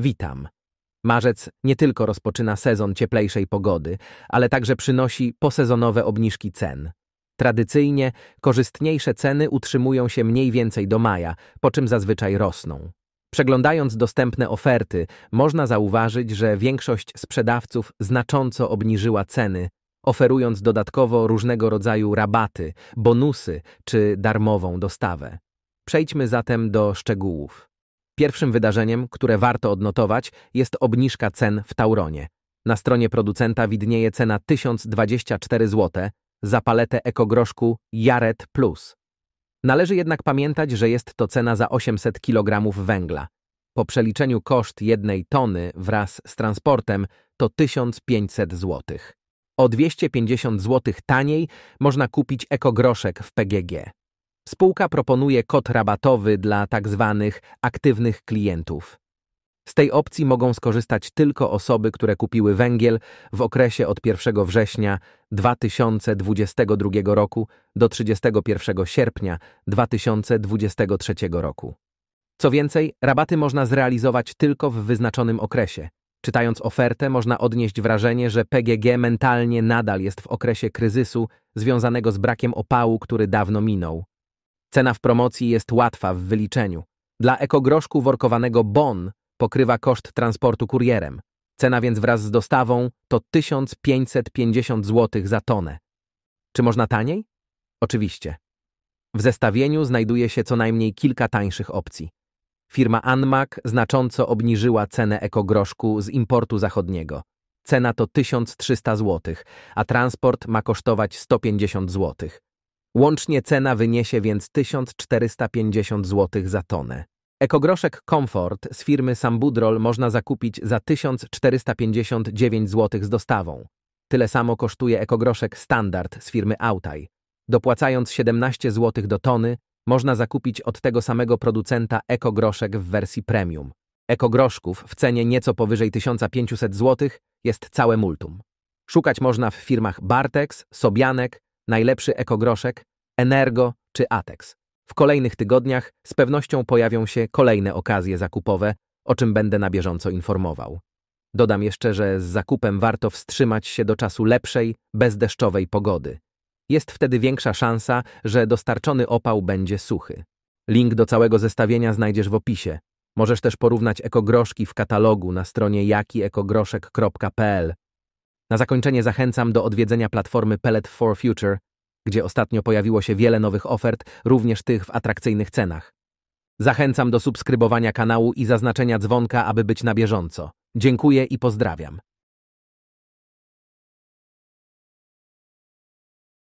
Witam. Marzec nie tylko rozpoczyna sezon cieplejszej pogody, ale także przynosi posezonowe obniżki cen. Tradycyjnie korzystniejsze ceny utrzymują się mniej więcej do maja, po czym zazwyczaj rosną. Przeglądając dostępne oferty, można zauważyć, że większość sprzedawców znacząco obniżyła ceny, oferując dodatkowo różnego rodzaju rabaty, bonusy czy darmową dostawę. Przejdźmy zatem do szczegółów. Pierwszym wydarzeniem, które warto odnotować, jest obniżka cen w Tauronie. Na stronie producenta widnieje cena 1024 zł za paletę ekogroszku Jaret Plus. Należy jednak pamiętać, że jest to cena za 800 kg węgla. Po przeliczeniu koszt jednej tony wraz z transportem to 1500 zł. O 250 zł taniej można kupić ekogroszek w PGG. Spółka proponuje kod rabatowy dla tzw. Tak aktywnych klientów. Z tej opcji mogą skorzystać tylko osoby, które kupiły węgiel w okresie od 1 września 2022 roku do 31 sierpnia 2023 roku. Co więcej, rabaty można zrealizować tylko w wyznaczonym okresie. Czytając ofertę, można odnieść wrażenie, że PGG mentalnie nadal jest w okresie kryzysu związanego z brakiem opału, który dawno minął. Cena w promocji jest łatwa w wyliczeniu. Dla ekogroszku workowanego bon pokrywa koszt transportu kurierem. Cena więc wraz z dostawą to 1550 zł za tonę. Czy można taniej? Oczywiście. W zestawieniu znajduje się co najmniej kilka tańszych opcji. Firma Anmac znacząco obniżyła cenę ekogroszku z importu zachodniego. Cena to 1300 zł, a transport ma kosztować 150 zł. Łącznie cena wyniesie więc 1450 zł za tonę. Ekogroszek Comfort z firmy Sambudrol można zakupić za 1459 zł z dostawą. Tyle samo kosztuje ekogroszek Standard z firmy Autaj. Dopłacając 17 zł do tony, można zakupić od tego samego producenta ekogroszek w wersji premium. Ekogroszków w cenie nieco powyżej 1500 zł jest całe multum. Szukać można w firmach Bartex, Sobianek, najlepszy ekogroszek, Energo czy Atex. W kolejnych tygodniach z pewnością pojawią się kolejne okazje zakupowe, o czym będę na bieżąco informował. Dodam jeszcze, że z zakupem warto wstrzymać się do czasu lepszej, bezdeszczowej pogody. Jest wtedy większa szansa, że dostarczony opał będzie suchy. Link do całego zestawienia znajdziesz w opisie. Możesz też porównać ekogroszki w katalogu na stronie jakiekogroszek.pl. Na zakończenie zachęcam do odwiedzenia platformy Pellet for Future, gdzie ostatnio pojawiło się wiele nowych ofert, również tych w atrakcyjnych cenach. Zachęcam do subskrybowania kanału i zaznaczenia dzwonka, aby być na bieżąco. Dziękuję i pozdrawiam.